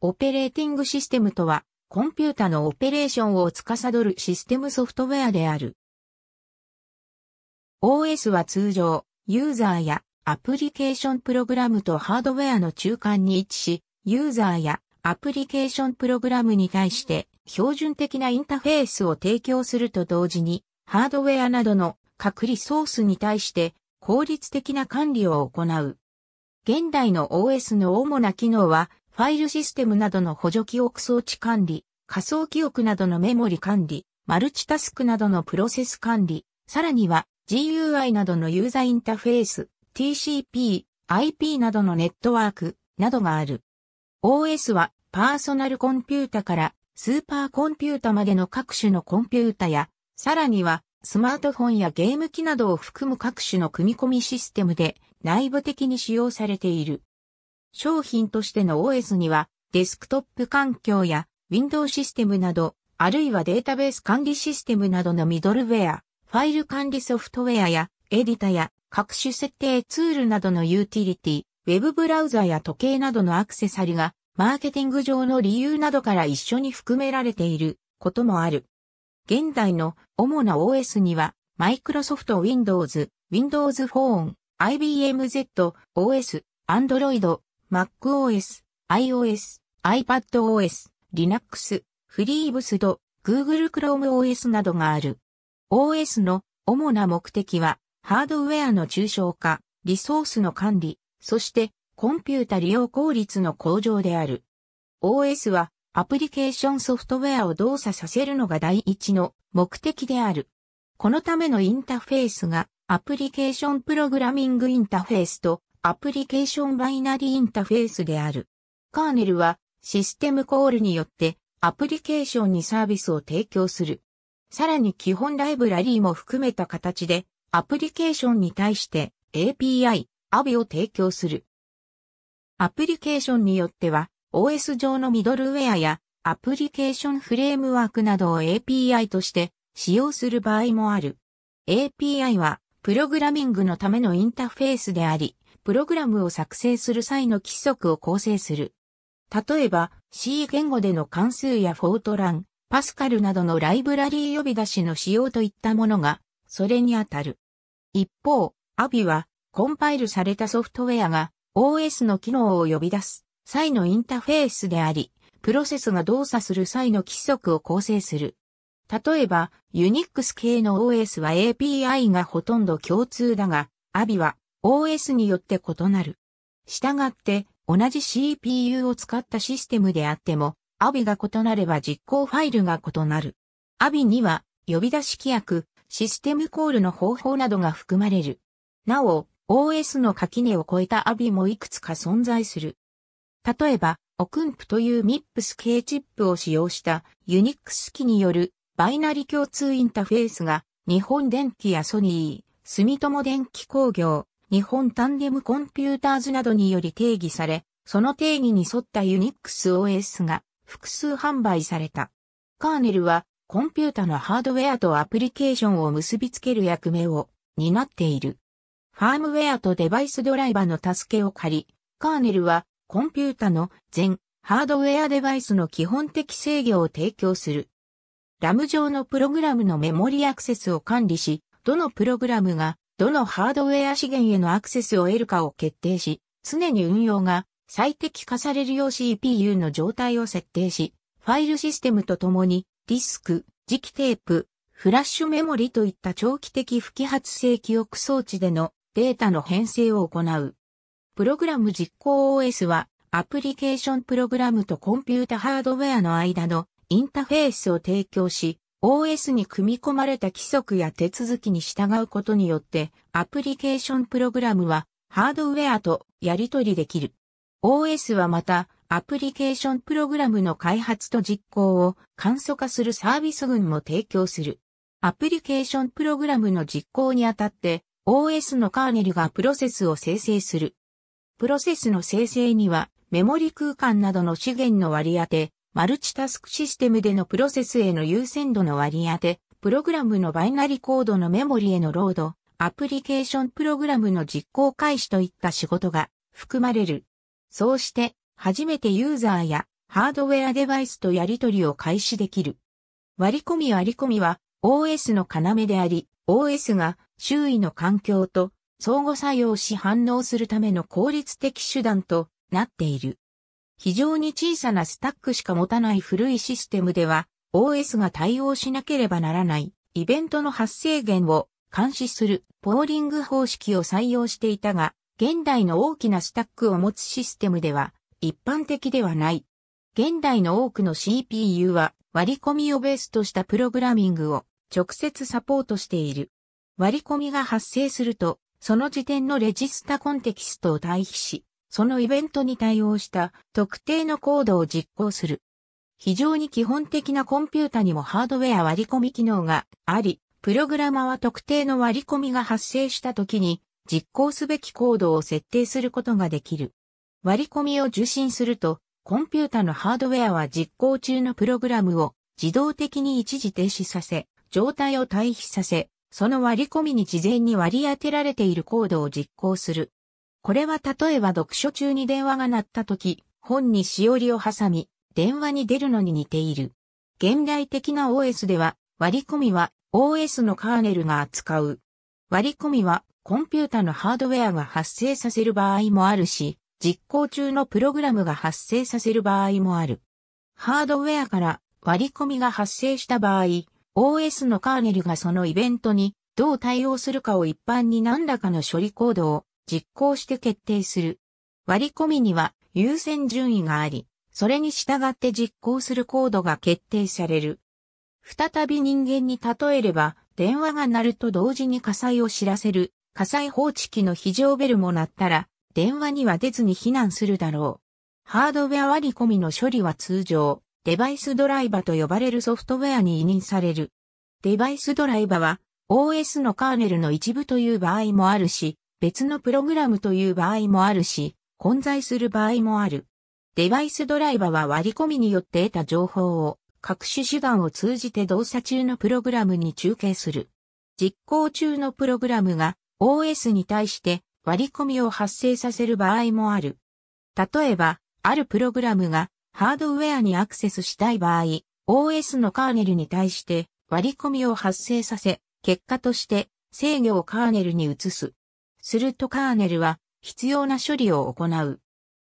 オペレーティングシステムとは、コンピュータのオペレーションを司るシステムソフトウェアである。OS は通常、ユーザーやアプリケーションプログラムとハードウェアの中間に位置し、ユーザーやアプリケーションプログラムに対して標準的なインターフェースを提供すると同時に、ハードウェアなどの隔離ソースに対して効率的な管理を行う。現代の OS の主な機能はファイルシステムなどの補助記憶装置管理、仮想記憶などのメモリ管理、マルチタスクなどのプロセス管理、さらには GUI などのユーザーインターフェース、TCP、IP などのネットワークなどがある。OS はパーソナルコンピュータからスーパーコンピュータまでの各種のコンピュータや、さらにはスマートフォンやゲーム機などを含む各種の組み込みシステムで内部的に使用されている。商品としての OS には、デスクトップ環境や Windows システムなど、あるいはデータベース管理システムなどのミドルウェア、ファイル管理ソフトウェアや、エディタや各種設定ツールなどのユーティリティ、ウェブブラウザや時計などのアクセサリが、マーケティング上の理由などから一緒に含められていることもある。現代の主な OS には、Microsoft Windows、Windows Phone、IBM Z、OS、Android、MacOS、iOS、iPadOS、Linux、FreeBSD、Google ChromeOS などがある。OS の主な目的は、ハードウェアの抽象化、リソースの管理、そしてコンピュータ利用効率の向上である。OS はアプリケーションソフトウェアを動作させるのが第一の目的である。このためのインターフェースがアプリケーションプログラミングインターフェースとアプリケーションバイナリーインターフェースである。カーネルはシステムコールによってアプリケーションにサービスを提供する。さらに基本ライブラリーも含めた形でアプリケーションに対して API、AVI を提供する。アプリケーションによっては OS 上のミドルウェアやアプリケーションフレームワークなどを API として使用する場合もある。API はプログラミングのためのインターフェースであり、プログラムを作成する際の規則を構成する。例えば、C 言語での関数やフォートラン、パスカルなどのライブラリー呼び出しの仕様といったものが、それにあたる。一方、a ビ i は、コンパイルされたソフトウェアが OS の機能を呼び出す際のインターフェースであり、プロセスが動作する際の規則を構成する。例えば、ユニックス系の OS は API がほとんど共通だが、a ビ i は OS によって異なる。したがって、同じ CPU を使ったシステムであっても、アビが異なれば実行ファイルが異なる。アビには、呼び出し規約、システムコールの方法などが含まれる。なお、OS の垣根を超えたアビもいくつか存在する。例えば、オクンプという MIPS 系チップを使用した Unix 機によるバイナリ共通インターフェースが日本電機やソニー、住友電機工業、日本タンデムコンピューターズなどにより定義され、その定義に沿ったユニックス OS が複数販売された。カーネルはコンピュータのハードウェアとアプリケーションを結びつける役目を担っている。ファームウェアとデバイスドライバーの助けを借り、カーネルはコンピュータの全ハードウェアデバイスの基本的制御を提供する。ラム上のプログラムのメモリアクセスを管理し、どのプログラムがどのハードウェア資源へのアクセスを得るかを決定し、常に運用が最適化されるよう CPU の状態を設定し、ファイルシステムとともに、ディスク、磁気テープ、フラッシュメモリといった長期的不揮発性記憶装置でのデータの編成を行う。プログラム実行 OS は、アプリケーションプログラムとコンピュータハードウェアの間のインターフェースを提供し、OS に組み込まれた規則や手続きに従うことによって、アプリケーションプログラムはハードウェアとやり取りできる。OS はまた、アプリケーションプログラムの開発と実行を簡素化するサービス群も提供する。アプリケーションプログラムの実行にあたって OS のカーネルがプロセスを生成する。プロセスの生成にはメモリ空間などの資源の割り当て、マルチタスクシステムでのプロセスへの優先度の割り当て、プログラムのバイナリコードのメモリへのロード、アプリケーションプログラムの実行開始といった仕事が含まれる。そうして、初めてユーザーやハードウェアデバイスとやり取りを開始できる。割り込み割り込みは OS の要であり、OS が周囲の環境と相互作用し反応するための効率的手段となっている。非常に小さなスタックしか持たない古いシステムでは、OS が対応しなければならないイベントの発生源を監視するポーリング方式を採用していたが、現代の大きなスタックを持つシステムでは一般的ではない。現代の多くの CPU は割り込みをベースとしたプログラミングを直接サポートしている。割り込みが発生すると、その時点のレジスタコンテキストを対比し、そのイベントに対応した特定のコードを実行する。非常に基本的なコンピュータにもハードウェア割り込み機能があり、プログラマは特定の割り込みが発生した時に実行すべきコードを設定することができる。割り込みを受信すると、コンピュータのハードウェアは実行中のプログラムを自動的に一時停止させ、状態を退避させ、その割り込みに事前に割り当てられているコードを実行する。これは例えば読書中に電話が鳴った時、本にしおりを挟み、電話に出るのに似ている。現代的な OS では、割り込みは OS のカーネルが扱う。割り込みはコンピュータのハードウェアが発生させる場合もあるし、実行中のプログラムが発生させる場合もある。ハードウェアから割り込みが発生した場合、OS のカーネルがそのイベントにどう対応するかを一般に何らかの処理コードを実行して決定する。割り込みには優先順位があり、それに従って実行するコードが決定される。再び人間に例えれば、電話が鳴ると同時に火災を知らせる、火災報知器の非常ベルも鳴ったら、電話には出ずに避難するだろう。ハードウェア割り込みの処理は通常、デバイスドライバと呼ばれるソフトウェアに委任される。デバイスドライバは OS のカーネルの一部という場合もあるし、別のプログラムという場合もあるし、混在する場合もある。デバイスドライバは割り込みによって得た情報を各種手段を通じて動作中のプログラムに中継する。実行中のプログラムが OS に対して割り込みを発生させる場合もある。例えば、あるプログラムがハードウェアにアクセスしたい場合、OS のカーネルに対して割り込みを発生させ、結果として制御をカーネルに移す。するとカーネルは必要な処理を行う。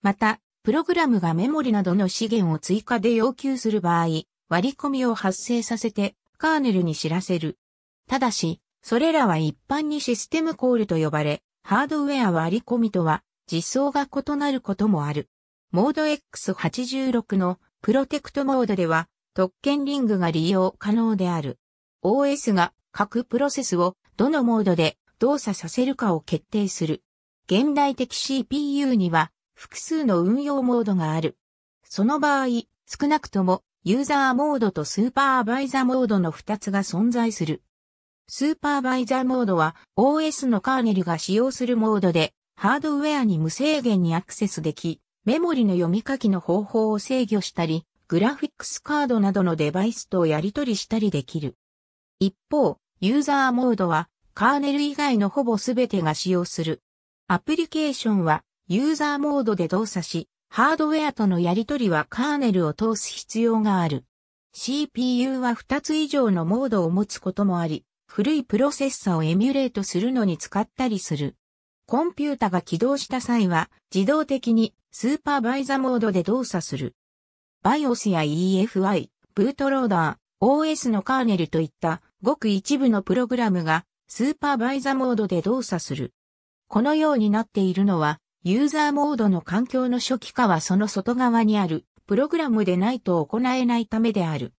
また、プログラムがメモリなどの資源を追加で要求する場合、割り込みを発生させてカーネルに知らせる。ただし、それらは一般にシステムコールと呼ばれ、ハードウェア割り込みとは実装が異なることもある。モード X86 のプロテクトモードでは特権リングが利用可能である。OS が各プロセスをどのモードで動作させるかを決定する。現代的 CPU には複数の運用モードがある。その場合、少なくともユーザーモードとスーパーバイザーモードの2つが存在する。スーパーバイザーモードは OS のカーネルが使用するモードでハードウェアに無制限にアクセスでき、メモリの読み書きの方法を制御したり、グラフィックスカードなどのデバイスとやり取りしたりできる。一方、ユーザーモードはカーネル以外のほぼすべてが使用する。アプリケーションはユーザーモードで動作し、ハードウェアとのやり取りはカーネルを通す必要がある。CPU は2つ以上のモードを持つこともあり、古いプロセッサをエミュレートするのに使ったりする。コンピュータが起動した際は自動的にスーパーバイザモードで動作する。BIOS や EFI、ブートローダー、OS のカーネルといったごく一部のプログラムがスーパーバイザモードで動作する。このようになっているのは、ユーザーモードの環境の初期化はその外側にある、プログラムでないと行えないためである。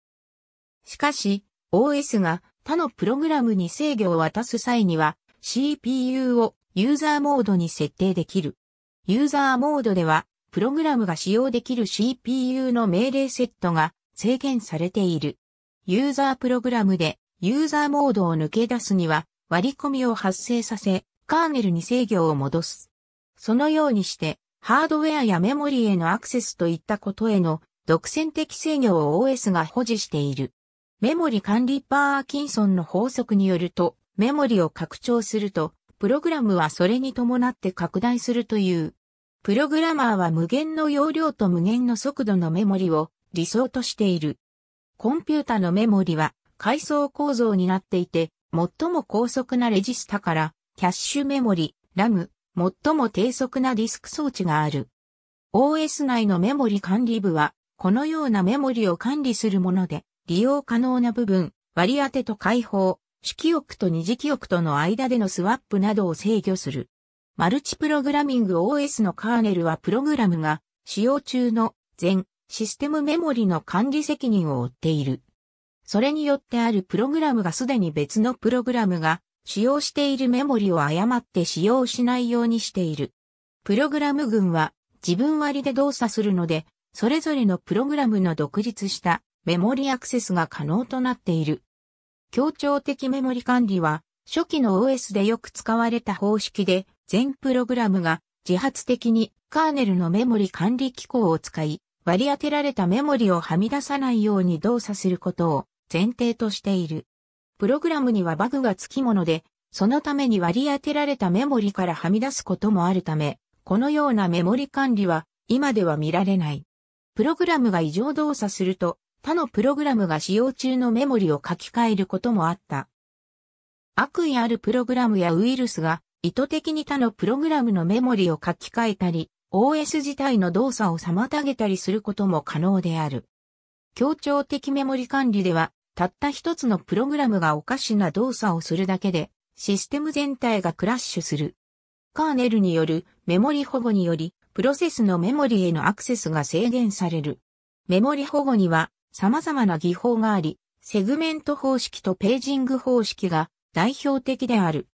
しかし、OS が他のプログラムに制御を渡す際には、CPU をユーザーモードに設定できる。ユーザーモードでは、プログラムが使用できる CPU の命令セットが制限されている。ユーザープログラムでユーザーモードを抜け出すには割り込みを発生させ、カーネルに制御を戻す。そのようにして、ハードウェアやメモリへのアクセスといったことへの独占的制御を OS が保持している。メモリ管理パーキンソンの法則によると、メモリを拡張すると、プログラムはそれに伴って拡大するという。プログラマーは無限の容量と無限の速度のメモリを理想としている。コンピュータのメモリは階層構造になっていて、最も高速なレジスタから、キャッシュメモリ、ラム、最も低速なディスク装置がある。OS 内のメモリ管理部は、このようなメモリを管理するもので、利用可能な部分、割り当てと解放、主記憶と二次記憶との間でのスワップなどを制御する。マルチプログラミング OS のカーネルはプログラムが使用中の全システムメモリの管理責任を負っている。それによってあるプログラムがすでに別のプログラムが使用しているメモリを誤って使用しないようにしている。プログラム群は自分割で動作するので、それぞれのプログラムの独立したメモリアクセスが可能となっている。協調的メモリ管理は初期の OS でよく使われた方式で全プログラムが自発的にカーネルのメモリ管理機構を使い割り当てられたメモリをはみ出さないように動作することを前提としている。プログラムにはバグがつきもので、そのために割り当てられたメモリからはみ出すこともあるため、このようなメモリ管理は今では見られない。プログラムが異常動作すると、他のプログラムが使用中のメモリを書き換えることもあった。悪意あるプログラムやウイルスが意図的に他のプログラムのメモリを書き換えたり、OS 自体の動作を妨げたりすることも可能である。協調的メモリ管理では、たった一つのプログラムがおかしな動作をするだけで、システム全体がクラッシュする。カーネルによるメモリ保護により、プロセスのメモリへのアクセスが制限される。メモリ保護には様々な技法があり、セグメント方式とページング方式が代表的である。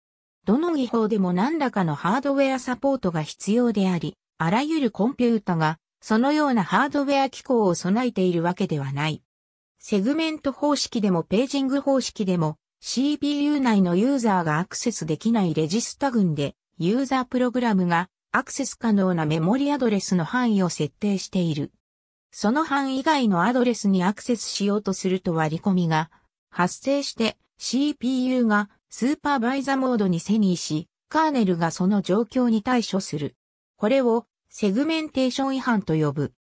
どの技法でも何らかのハードウェアサポートが必要であり、あらゆるコンピュータがそのようなハードウェア機構を備えているわけではない。セグメント方式でもページング方式でも CPU 内のユーザーがアクセスできないレジスタ群でユーザープログラムがアクセス可能なメモリアドレスの範囲を設定している。その範囲以外のアドレスにアクセスしようとすると割り込みが発生して CPU がスーパーバイザーモードに遷移し、カーネルがその状況に対処する。これをセグメンテーション違反と呼ぶ。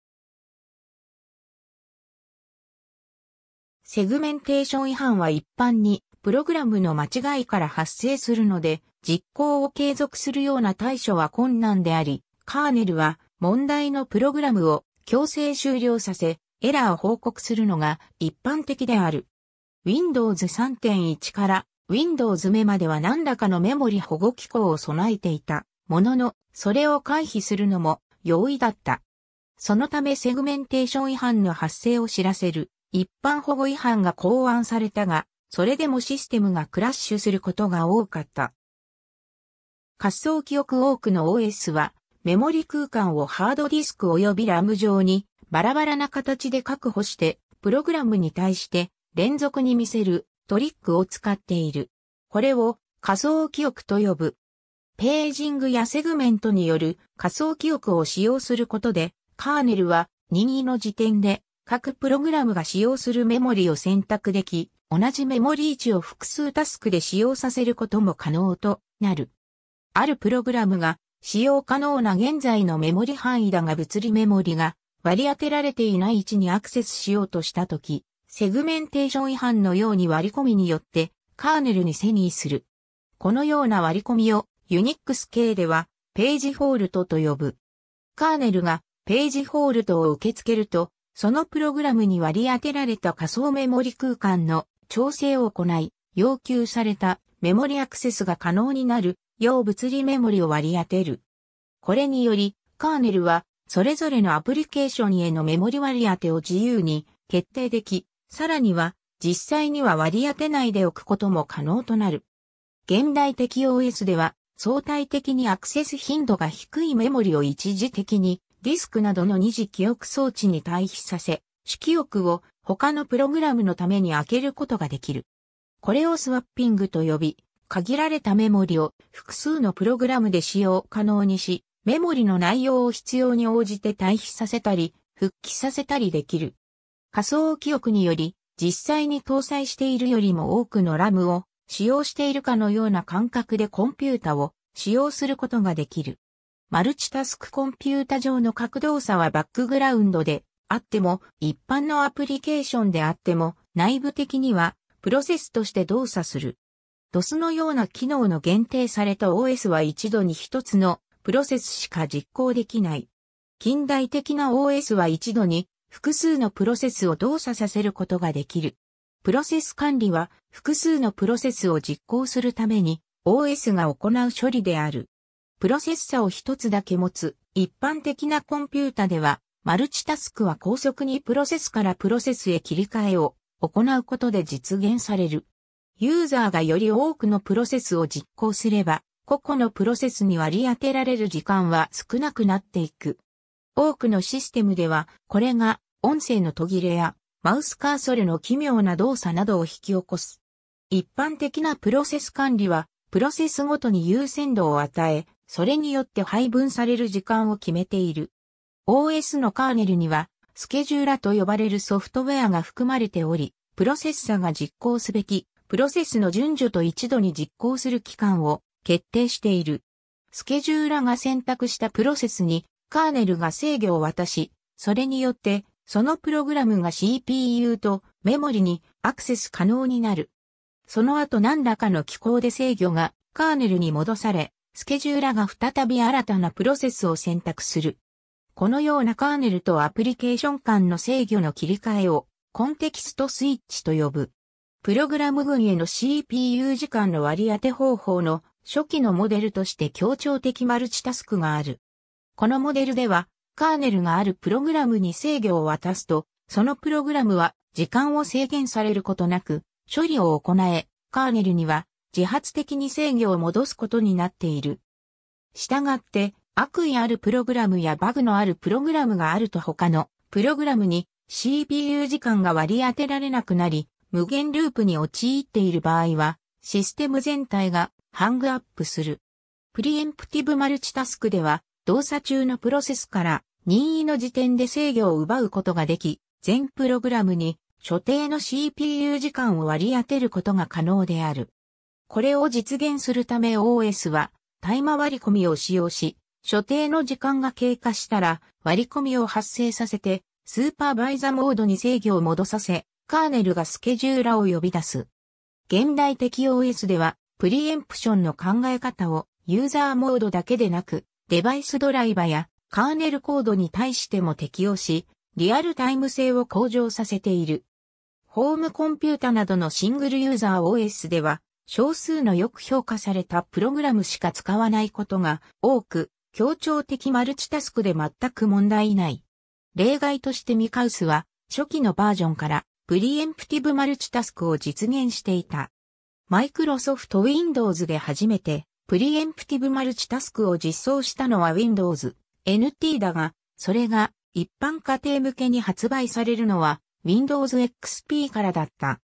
セグメンテーション違反は一般にプログラムの間違いから発生するので実行を継続するような対処は困難であり、カーネルは問題のプログラムを強制終了させ、エラーを報告するのが一般的である。Windows 3.1から Windows 目までは何らかのメモリ保護機構を備えていたものの、それを回避するのも容易だった。そのためセグメンテーション違反の発生を知らせる一般保護違反が考案されたが、それでもシステムがクラッシュすることが多かった。滑走記憶多くの OS は、メモリ空間をハードディスク及びラム上にバラバラな形で確保して、プログラムに対して連続に見せるトリックを使っている。これを仮想記憶と呼ぶ。ページングやセグメントによる仮想記憶を使用することで、カーネルは任意の時点で各プログラムが使用するメモリを選択でき、同じメモリ位置を複数タスクで使用させることも可能となる。あるプログラムが使用可能な現在のメモリ範囲だが物理メモリが割り当てられていない位置にアクセスしようとしたとき、セグメンテーション違反のように割り込みによってカーネルに遷移する。このような割り込みをユニックス系ではページフォールトと呼ぶ。カーネルがページフォールトを受け付けるとそのプログラムに割り当てられた仮想メモリ空間の調整を行い、要求されたメモリアクセスが可能になる、要物理メモリを割り当てる。これにより、カーネルは、それぞれのアプリケーションへのメモリ割り当てを自由に決定でき、さらには、実際には割り当てないでおくことも可能となる。現代的 OS では、相対的にアクセス頻度が低いメモリを一時的にディスクなどの二次記憶装置に対比させ、主記憶を他のプログラムのために開けることができる。これをスワッピングと呼び、限られたメモリを複数のプログラムで使用可能にし、メモリの内容を必要に応じて対比させたり、復帰させたりできる。仮想記憶により、実際に搭載しているよりも多くのラムを使用しているかのような感覚でコンピュータを使用することができる。マルチタスクコンピュータ上の角動差はバックグラウンドであっても、一般のアプリケーションであっても、内部的にはプロセスとして動作する。DOS のような機能の限定された OS は一度に一つのプロセスしか実行できない。近代的な OS は一度に複数のプロセスを動作させることができる。プロセス管理は複数のプロセスを実行するために OS が行う処理である。プロセッサを一つだけ持つ一般的なコンピュータでは、マルチタスクは高速にプロセスからプロセスへ切り替えを行うことで実現される。ユーザーがより多くのプロセスを実行すれば、個々のプロセスに割り当てられる時間は少なくなっていく。多くのシステムでは、これが音声の途切れやマウスカーソルの奇妙な動作などを引き起こす。一般的なプロセス管理は、プロセスごとに優先度を与え、それによって配分される時間を決めている。OS のカーネルには、スケジューラと呼ばれるソフトウェアが含まれており、プロセッサが実行すべき、プロセスの順序と一度に実行する期間を決定している。スケジューラが選択したプロセスに、カーネルが制御を渡し、それによって、そのプログラムが CPU とメモリにアクセス可能になる。その後何らかの機構で制御がカーネルに戻され、スケジューラが再び新たなプロセスを選択する。このようなカーネルとアプリケーション間の制御の切り替えをコンテキストスイッチと呼ぶ。プログラム群への CPU 時間の割り当て方法の初期のモデルとして協調的マルチタスクがある。このモデルでは、カーネルがあるプログラムに制御を渡すと、そのプログラムは時間を制限されることなく、処理を行え、カーネルには自発的に制御を戻すことになっている。したがって、悪意あるプログラムやバグのあるプログラムがあると他のプログラムに CPU 時間が割り当てられなくなり、無限ループに陥っている場合は、システム全体がハングアップする。プリエンプティブマルチタスクでは、動作中のプロセスから任意の時点で制御を奪うことができ、全プログラムに所定の CPU 時間を割り当てることが可能である。これを実現するため OS はタイマ割り込みを使用し、所定の時間が経過したら割り込みを発生させて、スーパーバイザーモードに制御を戻させ、カーネルがスケジューラを呼び出す。現代的 OS では、プリエンプションの考え方をユーザーモードだけでなく、デバイスドライバやカーネルコードに対しても適用し、リアルタイム性を向上させている。ホームコンピュータなどのシングルユーザー OS では、少数のよく評価されたプログラムしか使わないことが多く、協調的マルチタスクで全く問題ない。例外としてミカウスは、初期のバージョンから、プリエンプティブマルチタスクを実現していた。マイクロソフト Windows で初めて、プリエンプティブマルチタスクを実装したのは Windows NT だが、それが一般家庭向けに発売されるのは Windows XP からだった。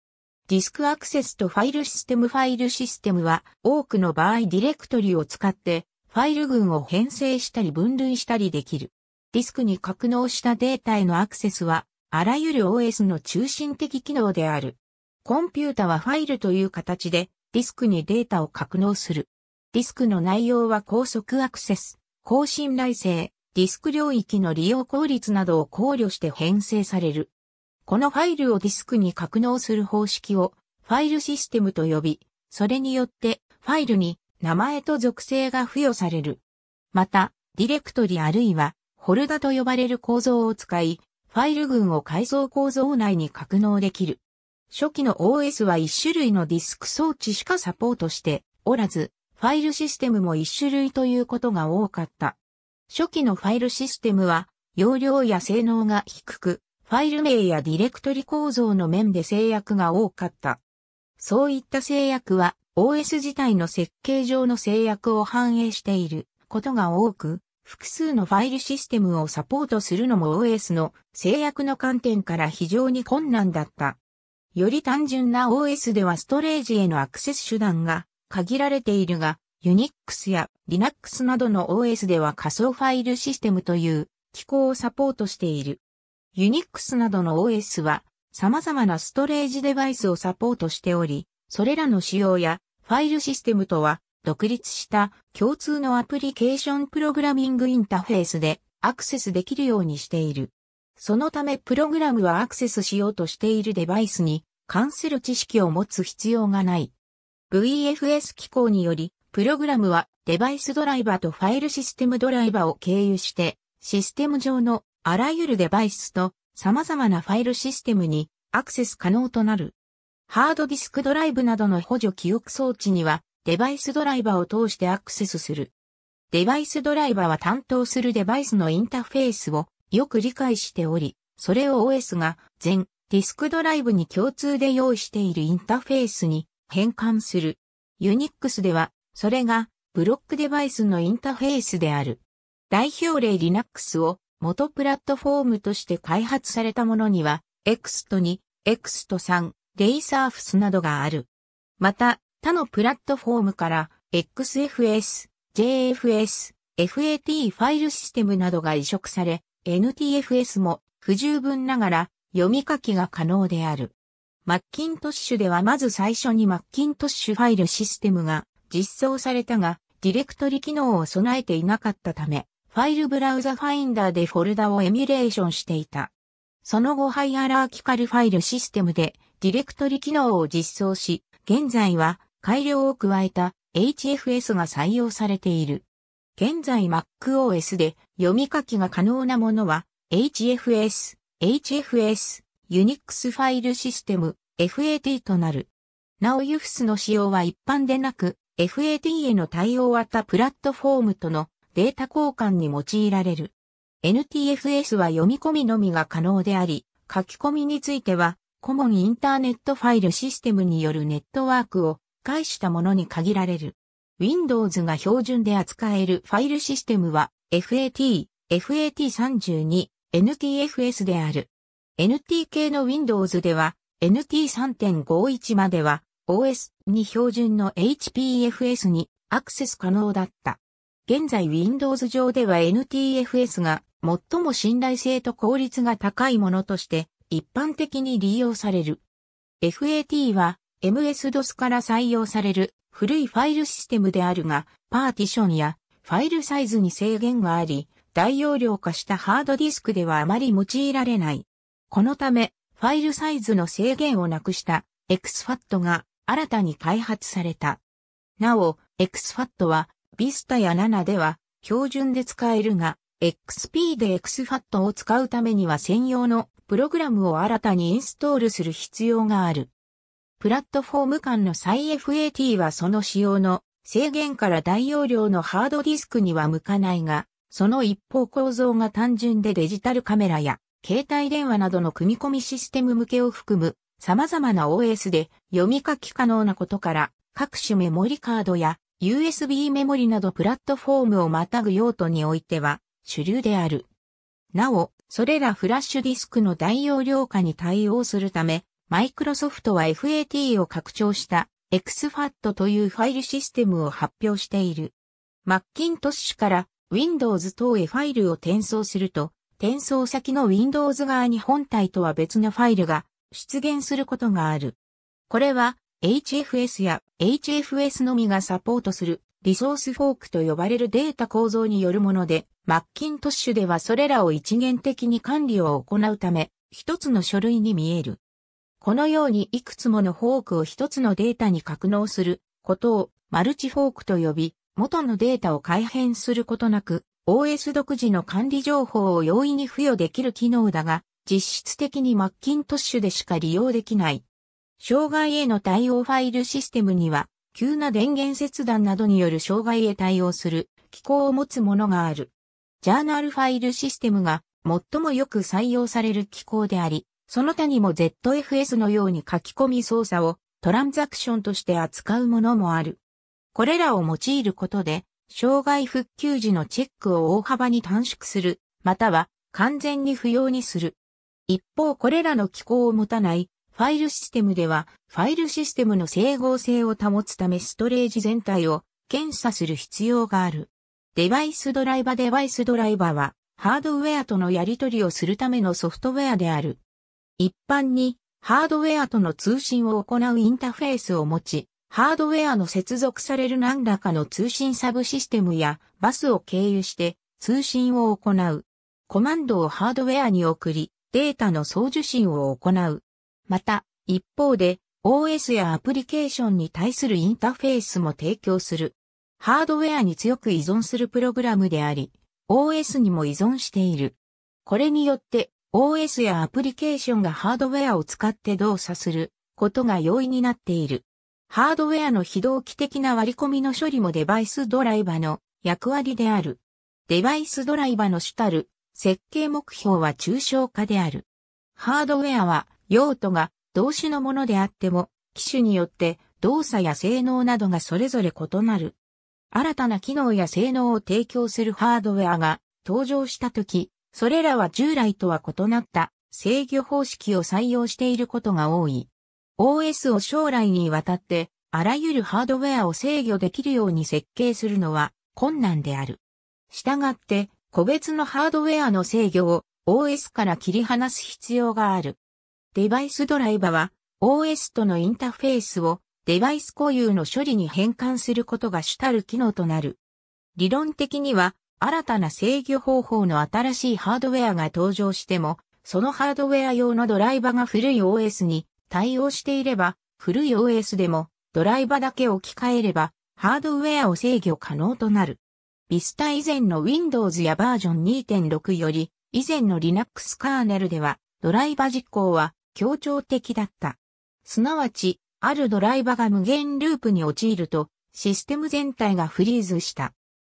ディスクアクセスとファイルシステムファイルシステムは多くの場合ディレクトリを使ってファイル群を編成したり分類したりできる。ディスクに格納したデータへのアクセスはあらゆる OS の中心的機能である。コンピュータはファイルという形でディスクにデータを格納する。ディスクの内容は高速アクセス、高信頼性、ディスク領域の利用効率などを考慮して編成される。このファイルをディスクに格納する方式をファイルシステムと呼び、それによってファイルに名前と属性が付与される。また、ディレクトリあるいはホルダと呼ばれる構造を使い、ファイル群を改造構造内に格納できる。初期の OS は一種類のディスク装置しかサポートしておらず、ファイルシステムも一種類ということが多かった。初期のファイルシステムは容量や性能が低く、ファイル名やディレクトリ構造の面で制約が多かった。そういった制約は OS 自体の設計上の制約を反映していることが多く、複数のファイルシステムをサポートするのも OS の制約の観点から非常に困難だった。より単純な OS ではストレージへのアクセス手段が限られているが、Unix や Linux などの OS では仮想ファイルシステムという機構をサポートしている。Unix などの OS は様々なストレージデバイスをサポートしており、それらの仕様やファイルシステムとは独立した共通のアプリケーションプログラミングインターフェースでアクセスできるようにしている。そのためプログラムはアクセスしようとしているデバイスに関する知識を持つ必要がない。VFS 機構により、プログラムはデバイスドライバーとファイルシステムドライバーを経由して、システム上のあらゆるデバイスと様々なファイルシステムにアクセス可能となる。ハードディスクドライブなどの補助記憶装置にはデバイスドライバーを通してアクセスする。デバイスドライバーは担当するデバイスのインターフェースをよく理解しており、それを OS が全ディスクドライブに共通で用意しているインターフェースに変換する。ユニックスではそれがブロックデバイスのインターフェースである。代表例 Linux を元プラットフォームとして開発されたものには、X ト2、X ト3、レイサーフスなどがある。また、他のプラットフォームから XFS、JFS、FAT ファイルシステムなどが移植され、NTFS も不十分ながら読み書きが可能である。マッキントッシュではまず最初にマッキントッシュファイルシステムが実装されたが、ディレクトリ機能を備えていなかったため、ファイルブラウザファインダーでフォルダをエミュレーションしていた。その後ハイアラーキカルファイルシステムでディレクトリ機能を実装し、現在は改良を加えた HFS が採用されている。現在 MacOS で読み書きが可能なものは HFS、HFS、Unix ファイルシステム、FAT となる。なお UFS の使用は一般でなく、FAT への対応は他プラットフォームとのデータ交換に用いられる。NTFS は読み込みのみが可能であり、書き込みについては、コモンインターネットファイルシステムによるネットワークを介したものに限られる。Windows が標準で扱えるファイルシステムは FAT、FAT32、NTFS である。NT 系の Windows では NT3.51 までは OS に標準の HPFS にアクセス可能だった。現在 Windows 上では NTFS が最も信頼性と効率が高いものとして一般的に利用される。FAT は MS-DOS から採用される古いファイルシステムであるが、パーティションやファイルサイズに制限があり、大容量化したハードディスクではあまり用いられない。このため、ファイルサイズの制限をなくした XFAT が新たに開発された。なお、XFAT はビスタや7では標準で使えるが、XP で XFAT を使うためには専用のプログラムを新たにインストールする必要がある。プラットフォーム間の再 FAT はその使用の制限から大容量のハードディスクには向かないが、その一方構造が単純でデジタルカメラや携帯電話などの組み込みシステム向けを含む様々な OS で読み書き可能なことから各種メモリカードや USB メモリなどプラットフォームをまたぐ用途においては主流である。なお、それらフラッシュディスクの大容量化に対応するため、マイクロソフトは FAT を拡張した XFAT というファイルシステムを発表している。マッキントッシュから Windows 等へファイルを転送すると、転送先の Windows 側に本体とは別のファイルが出現することがある。これは HFS や HFS のみがサポートするリソースフォークと呼ばれるデータ構造によるもので、マッキントッシュではそれらを一元的に管理を行うため、一つの書類に見える。このようにいくつものフォークを一つのデータに格納することをマルチフォークと呼び、元のデータを改変することなく、OS 独自の管理情報を容易に付与できる機能だが、実質的にマッキントッシュでしか利用できない障害への対応ファイルシステムには、急な電源切断などによる障害へ対応する機構を持つものがある。ジャーナルファイルシステムが最もよく採用される機構であり、その他にも ZFS のように書き込み操作をトランザクションとして扱うものもある。これらを用いることで、障害復旧時のチェックを大幅に短縮する、または完全に不要にする。一方これらの機構を持たないファイルシステムでは、ファイルシステムの整合性を保つためストレージ全体を検査する必要がある。デバイスドライバデバイスドライバは、ハードウェアとのやり取りをするためのソフトウェアである。一般に、ハードウェアとの通信を行うインターフェースを持ち、ハードウェアの接続される何らかの通信サブシステムやバスを経由して通信を行う。コマンドをハードウェアに送り、データの送受信を行う。また、一方で、OS やアプリケーションに対するインターフェースも提供する。ハードウェアに強く依存するプログラムであり、OS にも依存している。これによって、OS やアプリケーションがハードウェアを使って動作することが容易になっている。ハードウェアの非同期的な割り込みの処理もデバイスドライバの役割である。デバイスドライバの主たる設計目標は抽象化である。ハードウェアは用途が動詞のものであっても、機種によって動作や性能などがそれぞれ異なる。新たな機能や性能を提供するハードウェアが登場したとき、それらは従来とは異なった制御方式を採用していることが多い。OS を将来にわたってあらゆるハードウェアを制御できるように設計するのは困難である。したがって個別のハードウェアの制御を OS から切り離す必要がある。デバイスドライバは OS とのインターフェースをデバイス固有の処理に変換することが主たる機能となる。理論的には新たな制御方法の新しいハードウェアが登場しても、そのハードウェア用のドライバが古い OS に対応していれば、古い OS でもドライバだけ置き換えれば、ハードウェアを制御可能となる。Vista 以前の Windows やバージョン2.6より、以前の Linux カーネルでは、ドライバ実行は協調的だった。すなわち、あるドライバが無限ループに陥ると、システム全体がフリーズした。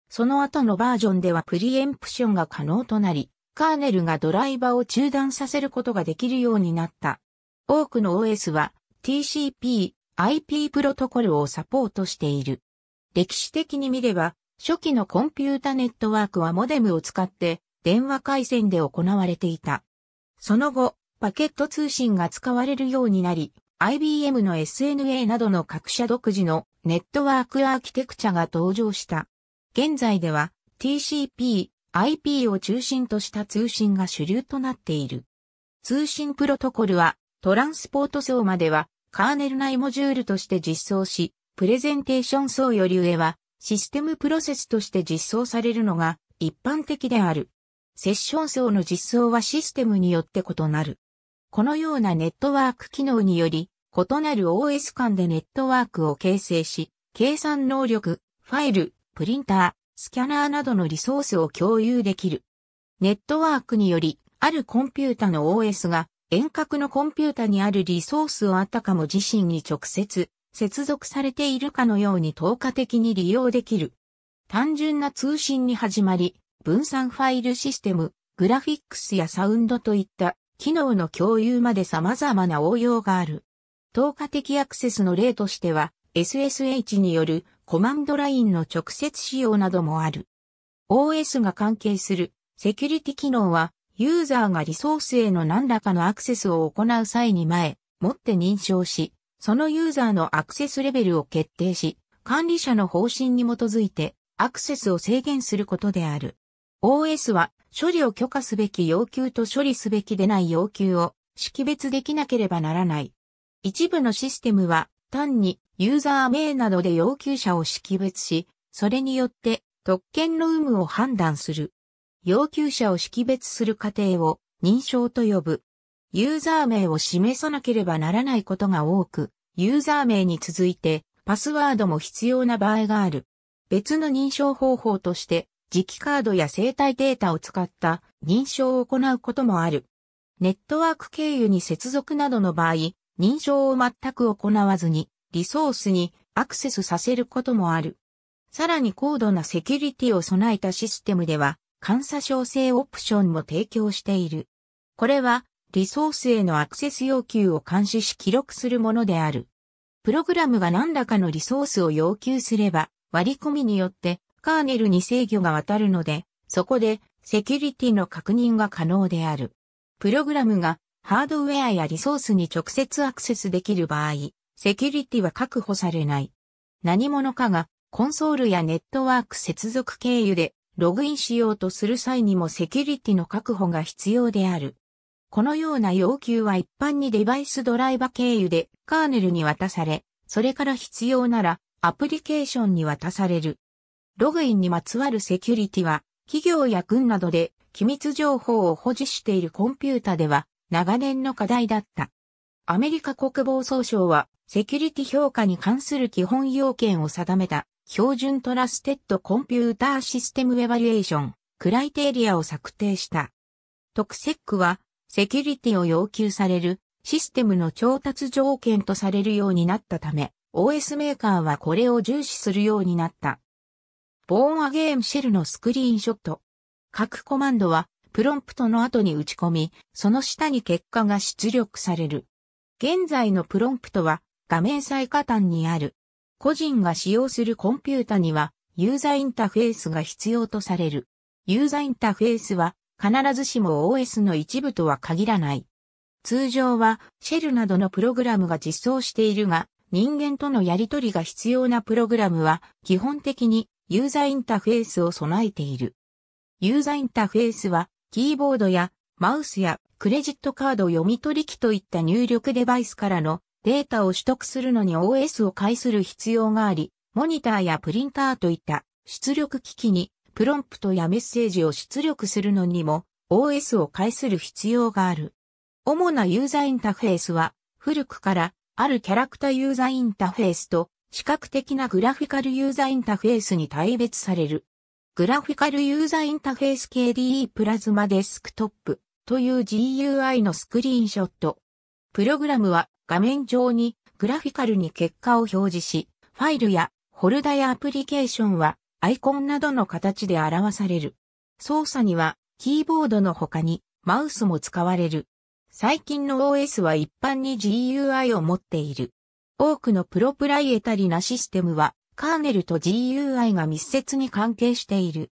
その後のバージョンではプリエンプションが可能となり、カーネルがドライバを中断させることができるようになった。多くの OS は TCP、IP プロトコルをサポートしている。歴史的に見れば、初期のコンピュータネットワークはモデムを使って電話回線で行われていた。その後、パケット通信が使われるようになり、IBM の SNA などの各社独自のネットワークアーキテクチャが登場した。現在では TCP、IP を中心とした通信が主流となっている。通信プロトコルはトランスポート層まではカーネル内モジュールとして実装し、プレゼンテーション層より上はシステムプロセスとして実装されるのが一般的である。セッション層の実装はシステムによって異なる。このようなネットワーク機能により、異なる OS 間でネットワークを形成し、計算能力、ファイル、プリンター、スキャナーなどのリソースを共有できる。ネットワークにより、あるコンピュータの OS が遠隔のコンピュータにあるリソースをあったかも自身に直接接続されているかのように透過的に利用できる。単純な通信に始まり、分散ファイルシステム、グラフィックスやサウンドといった機能の共有まで様々な応用がある。透過的アクセスの例としては、SSH によるコマンドラインの直接使用などもある。OS が関係するセキュリティ機能は、ユーザーがリソースへの何らかのアクセスを行う際に前、もって認証し、そのユーザーのアクセスレベルを決定し、管理者の方針に基づいてアクセスを制限することである。OS は処理を許可すべき要求と処理すべきでない要求を識別できなければならない。一部のシステムは単にユーザー名などで要求者を識別し、それによって特権の有無を判断する。要求者を識別する過程を認証と呼ぶ。ユーザー名を示さなければならないことが多く、ユーザー名に続いてパスワードも必要な場合がある。別の認証方法として磁気カードや生体データを使った認証を行うこともある。ネットワーク経由に接続などの場合、認証を全く行わずに、リソースにアクセスさせることもある。さらに高度なセキュリティを備えたシステムでは、監査調整オプションも提供している。これは、リソースへのアクセス要求を監視し記録するものである。プログラムが何らかのリソースを要求すれば、割り込みによってカーネルに制御が渡るので、そこでセキュリティの確認が可能である。プログラムがハードウェアやリソースに直接アクセスできる場合、セキュリティは確保されない。何者かがコンソールやネットワーク接続経由でログインしようとする際にもセキュリティの確保が必要である。このような要求は一般にデバイスドライバ経由でカーネルに渡され、それから必要ならアプリケーションに渡される。ログインにまつわるセキュリティは、企業や軍などで機密情報を保持しているコンピュータでは長年の課題だった。アメリカ国防総省はセキュリティ評価に関する基本要件を定めた標準トラステッドコンピューターシステムエバリエーション、クライテリアを策定した。特セックはセキュリティを要求されるシステムの調達条件とされるようになったため、OS メーカーはこれを重視するようになった。ボーンアゲームシェルのスクリーンショット。各コマンドは、プロンプトの後に打ち込み、その下に結果が出力される。現在のプロンプトは、画面最下端にある。個人が使用するコンピュータには、ユーザーインターフェースが必要とされる。ユーザーインターフェースは、必ずしも OS の一部とは限らない。通常は、シェルなどのプログラムが実装しているが、人間とのやりとりが必要なプログラムは、基本的にユーザインターフェースを備えている。ユーザインターフェースは、キーボードやマウスやクレジットカード読み取り機といった入力デバイスからのデータを取得するのに OS を介する必要があり、モニターやプリンターといった出力機器にプロンプトやメッセージを出力するのにも OS を介する必要がある。主なユーザーインターフェースは古くからあるキャラクターユーザーインターフェースと視覚的なグラフィカルユーザインターフェースに大別される。グラフィカルユーザインターフェース KDE プラズマデスクトップという GUI のスクリーンショット。プログラムは画面上にグラフィカルに結果を表示し、ファイルやフォルダやアプリケーションはアイコンなどの形で表される。操作にはキーボードの他にマウスも使われる。最近の OS は一般に GUI を持っている。多くのプロプライエタリなシステムは、カーネルと GUI が密接に関係している。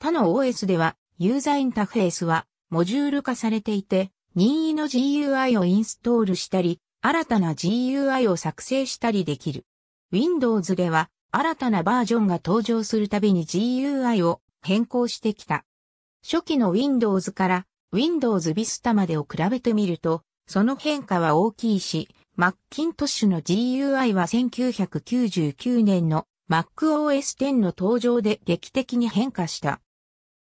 他の OS では、ユーザーインターフェースは、モジュール化されていて、任意の GUI をインストールしたり、新たな GUI を作成したりできる。Windows では、新たなバージョンが登場するたびに GUI を変更してきた。初期の Windows から Windows Vista までを比べてみると、その変化は大きいし、マッキントッシュの GUI は1999年の MacOS 10の登場で劇的に変化した。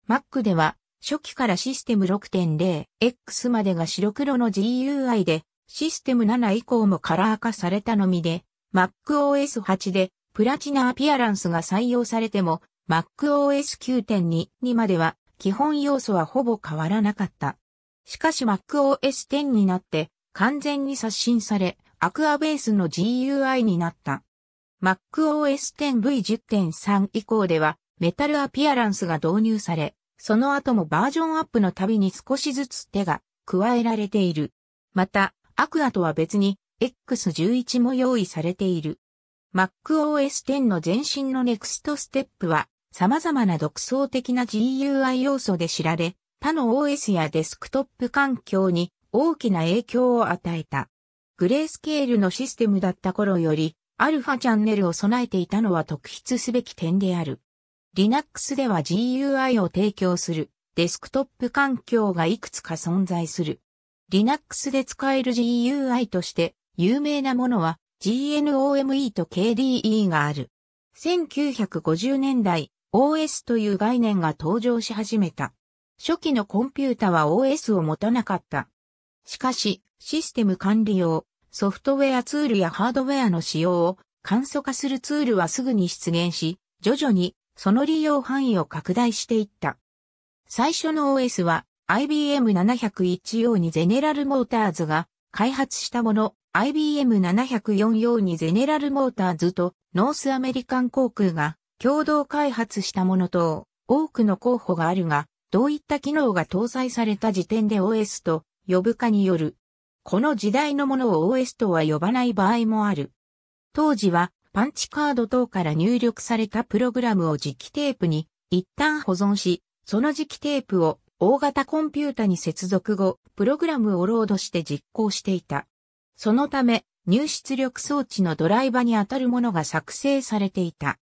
Mac では初期からシステム 6.0X までが白黒の GUI でシステム7以降もカラー化されたのみで MacOS 8でプラチナアピアランスが採用されても MacOS 9.2にまでは基本要素はほぼ変わらなかった。しかし MacOS 10になって完全に刷新され、アクアベースの GUI になった。MacOS 10V10.3 以降では、メタルアピアランスが導入され、その後もバージョンアップのたびに少しずつ手が加えられている。また、アクアとは別に X11 も用意されている。MacOS 10の前身の Next Step は様々な独創的な GUI 要素で知られ、他の OS やデスクトップ環境に大きな影響を与えた。グレースケールのシステムだった頃より、アルファチャンネルを備えていたのは特筆すべき点である。Linux では GUI を提供するデスクトップ環境がいくつか存在する。Linux で使える GUI として有名なものは GNOME と KDE がある。1950年代、OS という概念が登場し始めた。初期のコンピュータは OS を持たなかった。しかし、システム管理用、ソフトウェアツールやハードウェアの使用を簡素化するツールはすぐに出現し、徐々にその利用範囲を拡大していった。最初の OS は IBM 701用にゼネラルモーターズが開発したもの、IBM 704用にゼネラルモーターズとノースアメリカン航空が共同開発したものと多くの候補があるが、どういった機能が搭載された時点で OS と呼ぶかによる。この時代のものを OS とは呼ばない場合もある。当時はパンチカード等から入力されたプログラムを磁気テープに一旦保存し、その磁気テープを大型コンピュータに接続後、プログラムをロードして実行していた。そのため、入出力装置のドライバに当たるものが作成されていた。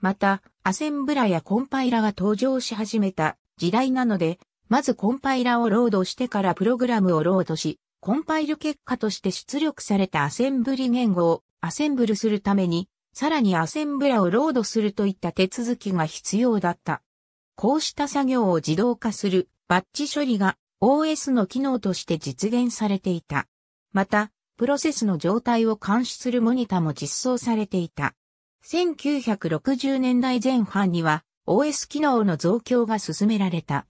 また、アセンブラやコンパイラが登場し始めた時代なので、まずコンパイラをロードしてからプログラムをロードし、コンパイル結果として出力されたアセンブリ言語をアセンブルするために、さらにアセンブラをロードするといった手続きが必要だった。こうした作業を自動化するバッチ処理が OS の機能として実現されていた。また、プロセスの状態を監視するモニタも実装されていた。1960年代前半には OS 機能の増強が進められた。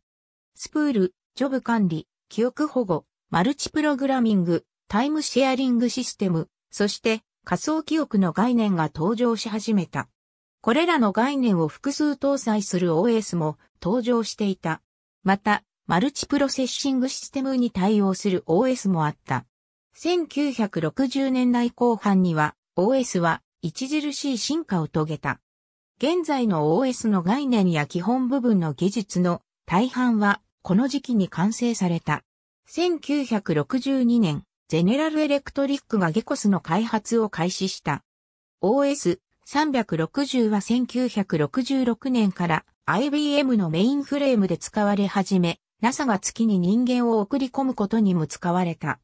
スプール、ジョブ管理、記憶保護、マルチプログラミング、タイムシェアリングシステム、そして仮想記憶の概念が登場し始めた。これらの概念を複数搭載する OS も登場していた。また、マルチプロセッシングシステムに対応する OS もあった。1960年代後半には OS は著しい進化を遂げた。現在の OS の概念や基本部分の技術の大半はこの時期に完成された。1962年、ゼネラルエレクトリックがゲコスの開発を開始した。OS360 は1966年から IBM のメインフレームで使われ始め、NASA が月に人間を送り込むことにも使われた。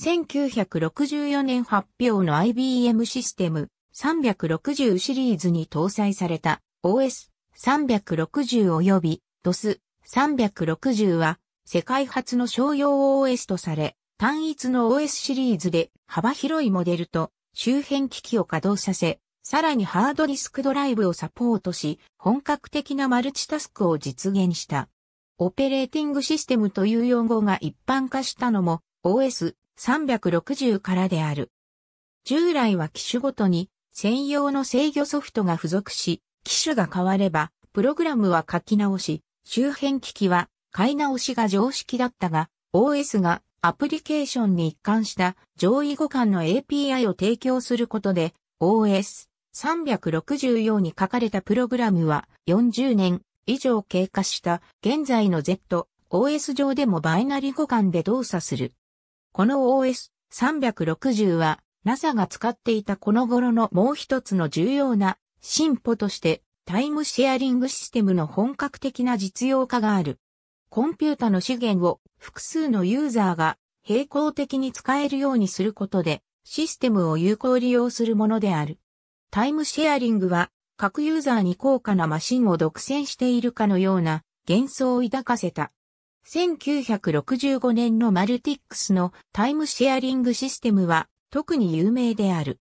1964年発表の IBM システム360シリーズに搭載された OS360 及び DOS 360は世界初の商用 OS とされ、単一の OS シリーズで幅広いモデルと周辺機器を稼働させ、さらにハードディスクドライブをサポートし、本格的なマルチタスクを実現した。オペレーティングシステムという用語が一般化したのも OS360 からである。従来は機種ごとに専用の制御ソフトが付属し、機種が変わればプログラムは書き直し、周辺機器は買い直しが常識だったが、OS がアプリケーションに一貫した上位互換の API を提供することで OS364 に書かれたプログラムは40年以上経過した現在の Z、OS 上でもバイナリ互換で動作する。この OS360 は NASA が使っていたこの頃のもう一つの重要な進歩としてタイムシェアリングシステムの本格的な実用化がある。コンピュータの資源を複数のユーザーが並行的に使えるようにすることでシステムを有効利用するものである。タイムシェアリングは各ユーザーに高価なマシンを独占しているかのような幻想を抱かせた。1965年のマルティックスのタイムシェアリングシステムは特に有名である。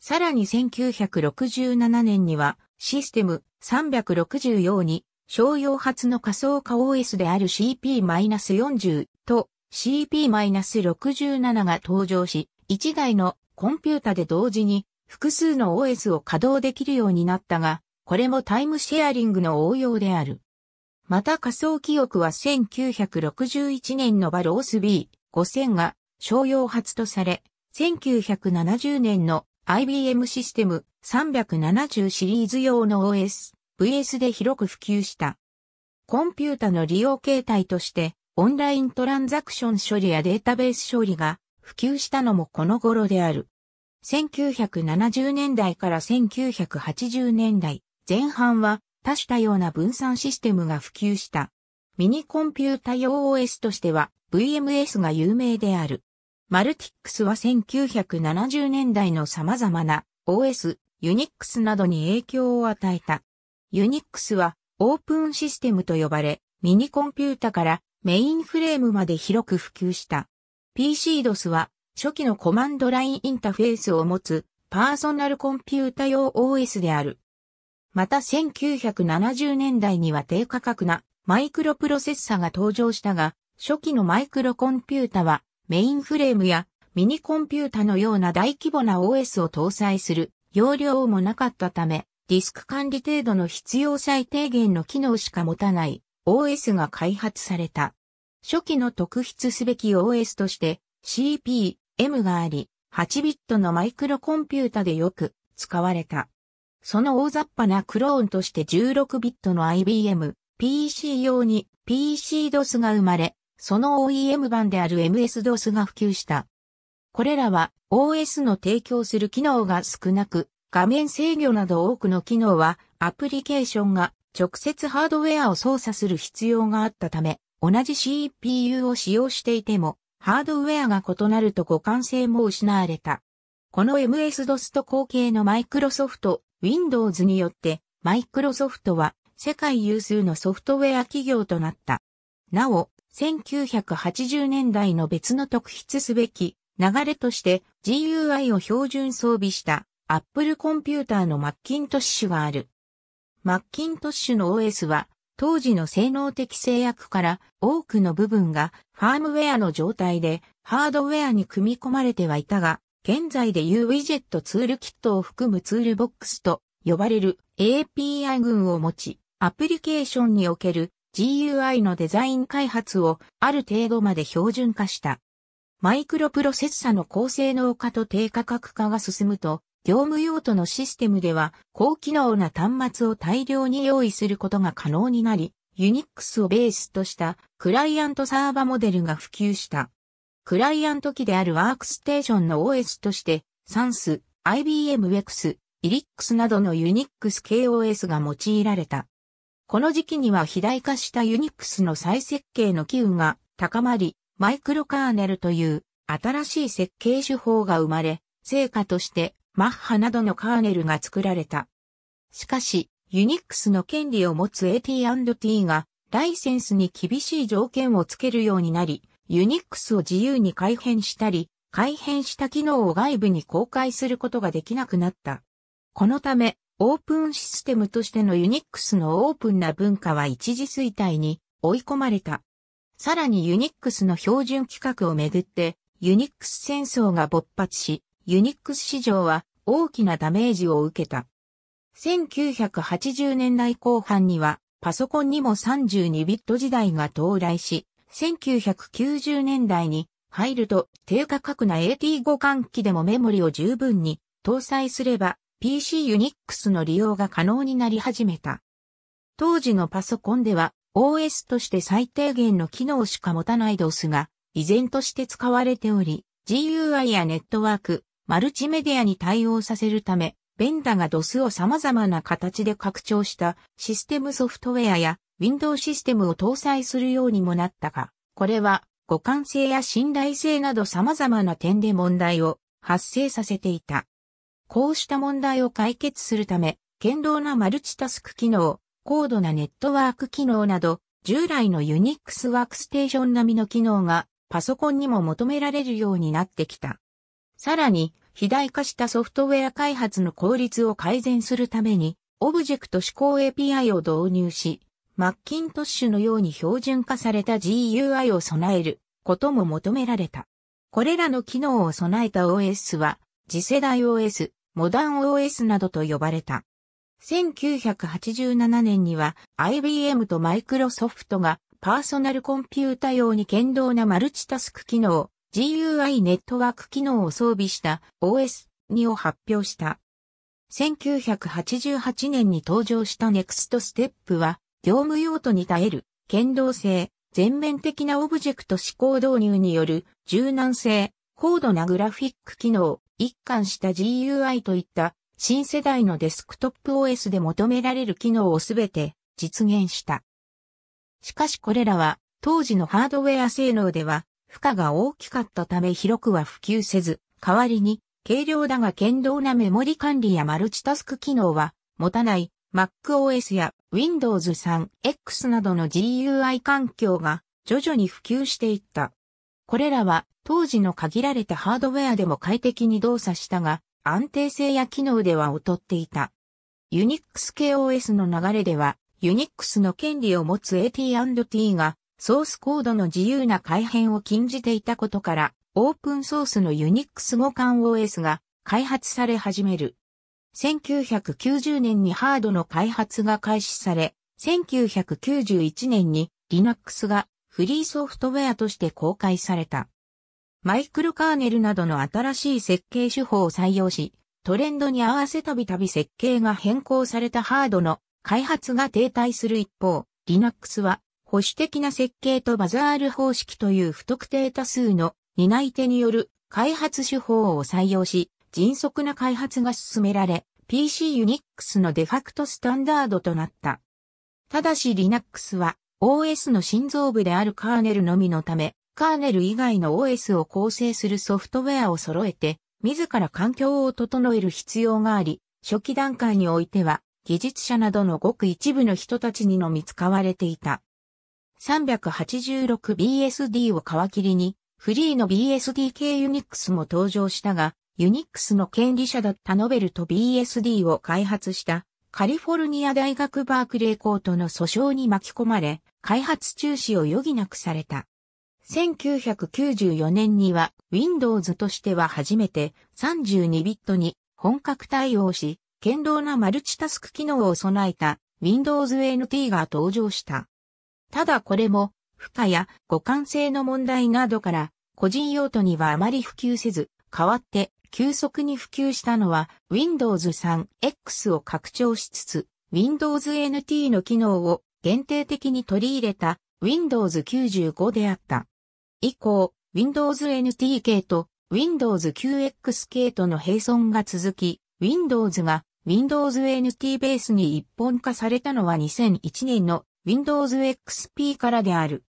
さらに1967年にはシステム360用に、商用発の仮想化 OS である CP-40 と CP-67 が登場し、1台のコンピュータで同時に複数の OS を稼働できるようになったが、これもタイムシェアリングの応用である。また仮想記憶は1961年のバロース B5000 が商用発とされ、1970年の IBM システム370シリーズ用の OS、VS で広く普及した。コンピュータの利用形態として、オンライントランザクション処理やデータベース処理が普及したのもこの頃である。1970年代から1980年代前半は多種多様な分散システムが普及した。ミニコンピュータ用 OS としては VMS が有名である。マルティックスは1970年代の様々な OS、ユニックスなどに影響を与えた。ユニックスはオープンシステムと呼ばれ、ミニコンピュータからメインフレームまで広く普及した。PCDOS は初期のコマンドラインインターフェースを持つパーソナルコンピュータ用 OS である。また1970年代には低価格なマイクロプロセッサが登場したが、初期のマイクロコンピュータはメインフレームやミニコンピュータのような大規模な OS を搭載する容量もなかったため、ディスク管理程度の必要最低限の機能しか持たない OS が開発された。初期の特筆すべき OS として CP、M があり、8ビットのマイクロコンピュータでよく使われた。その大雑把なクローンとして16ビットの IBM PC 用に PC DOS が生まれ、その OEM 版である MS-DOS が普及した。これらは OS の提供する機能が少なく、画面制御など多くの機能はアプリケーションが直接ハードウェアを操作する必要があったため、同じ CPU を使用していても、ハードウェアが異なると互換性も失われた。この MS-DOS と後継のマイクロソフト、Windows によって、マイクロソフトは世界有数のソフトウェア企業となった。なお、1980年代の別の特筆すべき流れとして GUI を標準装備した Apple コンピューターのマッキントッシュがある。マッキントッシュの OS は当時の性能的制約から多くの部分がファームウェアの状態でハードウェアに組み込まれてはいたが、現在でいうウィジェットツールキットを含むツールボックスと呼ばれる API 群を持ち、アプリケーションにおける GUI のデザイン開発をある程度まで標準化した。マイクロプロセッサの高性能化と低価格化が進むと、業務用途のシステムでは高機能な端末を大量に用意することが可能になり、ユニックスをベースとしたクライアントサーバモデルが普及した。クライアント機であるワークステーションの OS として、サンス、IBM WEX、イリックスなどのユニックス KOS が用いられた。この時期には肥大化したユニックスの再設計の機運が高まり、マイクロカーネルという新しい設計手法が生まれ、成果としてマッハなどのカーネルが作られた。しかし、ユニックスの権利を持つ AT&T がライセンスに厳しい条件をつけるようになり、ユニックスを自由に改変したり、改変した機能を外部に公開することができなくなった。このため、オープンシステムとしてのユニックスのオープンな文化は一時衰退に追い込まれた。さらにユニックスの標準規格をめぐってユニックス戦争が勃発し、ユニックス市場は大きなダメージを受けた。1980年代後半にはパソコンにも32ビット時代が到来し、1990年代に入ると低価格な AT5 換機でもメモリを十分に搭載すれば PC ユニックスの利用が可能になり始めた。当時のパソコンでは OS として最低限の機能しか持たない DOS が依然として使われており、GUI やネットワーク、マルチメディアに対応させるため、ベンダが DOS を様々な形で拡張したシステムソフトウェアや Windows システムを搭載するようにもなったが、これは互換性や信頼性など様々な点で問題を発生させていた。こうした問題を解決するため、堅牢なマルチタスク機能、高度なネットワーク機能など、従来のユニックスワークステーション並みの機能がパソコンにも求められるようになってきた。さらに、肥大化したソフトウェア開発の効率を改善するために、オブジェクト指向 API を導入し、マッキントッシュのように標準化された GUI を備えることも求められた。これらの機能を備えた OS は、次世代 OS、モダン OS などと呼ばれた。1987年には IBM とマイクロソフトがパーソナルコンピュータ用に堅牢なマルチタスク機能、GUI ネットワーク機能を装備した OS2 を発表した。1988年に登場したネクストステップは、業務用途に耐える、堅牢性、全面的なオブジェクト指向導入による柔軟性、高度なグラフィック機能、一貫した GUI といった新世代のデスクトップ OS で求められる機能をすべて実現した。しかしこれらは当時のハードウェア性能では負荷が大きかったため広くは普及せず、代わりに軽量だが堅牢なメモリ管理やマルチタスク機能は持たない MacOS や Windows 3X などの GUI 環境が徐々に普及していった。これらは当時の限られたハードウェアでも快適に動作したが、安定性や機能では劣っていた。Unix KOS の流れでは、Unix の権利を持つ AT&T が、ソースコードの自由な改変を禁じていたことから、オープンソースの Unix 互換 OS が開発され始める。1990年にハードの開発が開始され、1991年に Linux がフリーソフトウェアとして公開された。マイクロカーネルなどの新しい設計手法を採用し、トレンドに合わせたびたび設計が変更されたハードの開発が停滞する一方、Linux は保守的な設計とバザール方式という不特定多数の担い手による開発手法を採用し、迅速な開発が進められ、PC Unix のデファクトスタンダードとなった。ただし Linux は OS の心臓部であるカーネルのみのため、カーネル以外の OS を構成するソフトウェアを揃えて、自ら環境を整える必要があり、初期段階においては、技術者などのごく一部の人たちにのみ使われていた。386BSD を皮切りに、フリーの BSD 系ユニックスも登場したが、ユニックスの権利者だったノベルと BSD を開発したカリフォルニア大学バークレーートの訴訟に巻き込まれ、開発中止を余儀なくされた。1994年には Windows としては初めて32ビットに本格対応し、堅牢なマルチタスク機能を備えた Windows NT が登場した。ただこれも、負荷や互換性の問題などから、個人用途にはあまり普及せず、代わって急速に普及したのは Windows 3X を拡張しつつ、Windows NT の機能を限定的に取り入れた Windows 95であった。以降、Windows NT 系と Windows q x 系との並存が続き、Windows が Windows NT ベースに一本化されたのは2001年の Windows XP からである。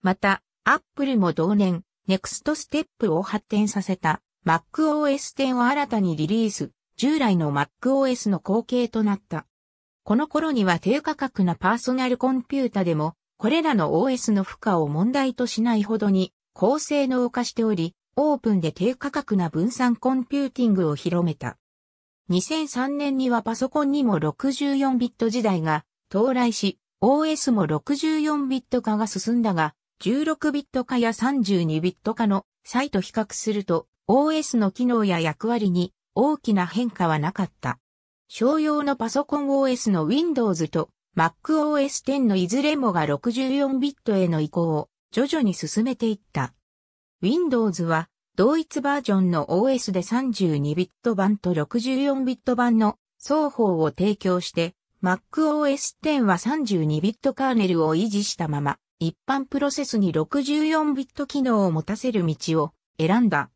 また、Apple も同年、Next Step を発展させた MacOS 10を新たにリリース、従来の MacOS の後継となった。この頃には低価格なパーソナルコンピュータでもこれらの OS の負荷を問題としないほどに高性能化しており、オープンで低価格な分散コンピューティングを広めた。2003年にはパソコンにも64ビット時代が到来し、OS も64ビット化が進んだが、16ビット化や32ビット化のサイト比較すると、OS の機能や役割に大きな変化はなかった。商用のパソコン OS の Windows と MacOS 10のいずれもが64ビットへの移行を徐々に進めていった。Windows は同一バージョンの OS で32ビット版と64ビット版の双方を提供して、MacOS 10は32ビットカーネルを維持したまま、一般プロセスに64ビット機能を持たせる道を選んだ。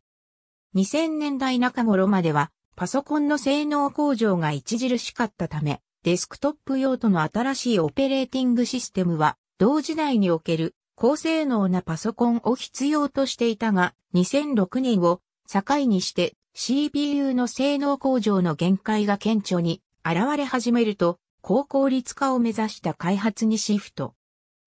2000年代中頃までは、パソコンの性能向上が著しかったため、デスクトップ用途の新しいオペレーティングシステムは、同時代における高性能なパソコンを必要としていたが、2006年を境にして CPU の性能向上の限界が顕著に現れ始めると、高効率化を目指した開発にシフト。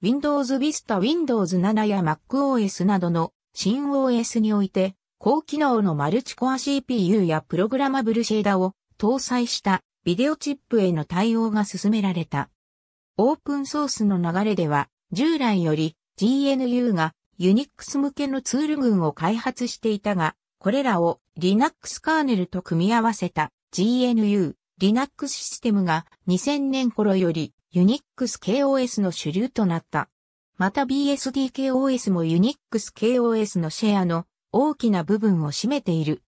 Windows Vista Windows 7や MacOS などの新 OS において、高機能のマルチコア CPU やプログラマブルシェーダーを搭載したビデオチップへの対応が進められた。オープンソースの流れでは、従来より GNU が Unix 向けのツール群を開発していたが、これらを Linux カーネルと組み合わせた GNU Linux システムが2000年頃より Unix KOS の主流となった。また BSD KOS も Unix KOS のシェアの大きな部分を占めている。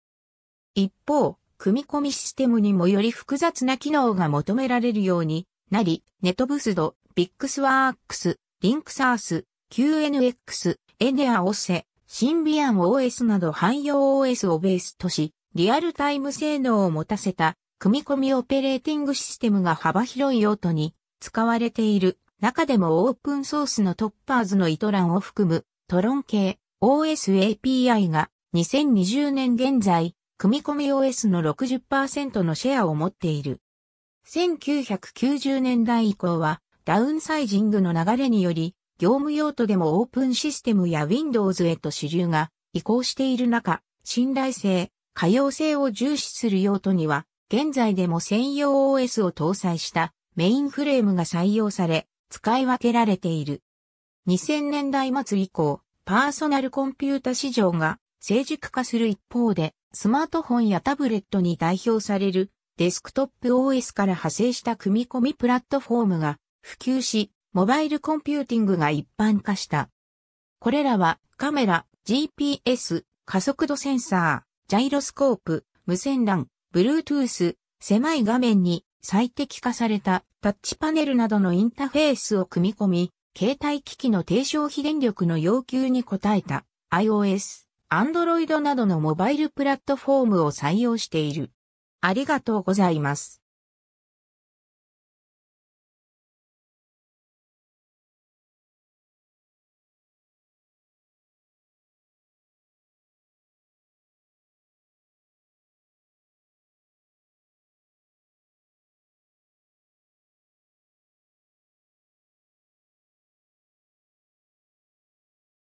一方、組み込みシステムにもより複雑な機能が求められるようになり、ネトブスド、ビックスワークス、リンクサース、QNX、エネアオセ、シンビアン OS など汎用 OS をベースとし、リアルタイム性能を持たせた組み込みオペレーティングシステムが幅広い用途に使われている。中でもオープンソースのトッパーズのイトランを含むトロン系 OS API が2020年現在組み込み OS の60%のシェアを持っている。1990年代以降は、ダウンサイジングの流れにより、業務用途でもオープンシステムや Windows へと主流が移行している中、信頼性、可用性を重視する用途には、現在でも専用 OS を搭載したメインフレームが採用され、使い分けられている。2000年代末以降、パーソナルコンピュータ市場が成熟化する一方で、スマートフォンやタブレットに代表されるデスクトップ OS から派生した組み込みプラットフォームが普及し、モバイルコンピューティングが一般化した。これらはカメラ、GPS、加速度センサー、ジャイロスコープ、無線 LAN、Bluetooth、狭い画面に最適化されたタッチパネルなどのインタフェースを組み込み、携帯機器の低消費電力の要求に応えた iOS。Android などのモバイルプラットフォームを採用している。ありがとうございます。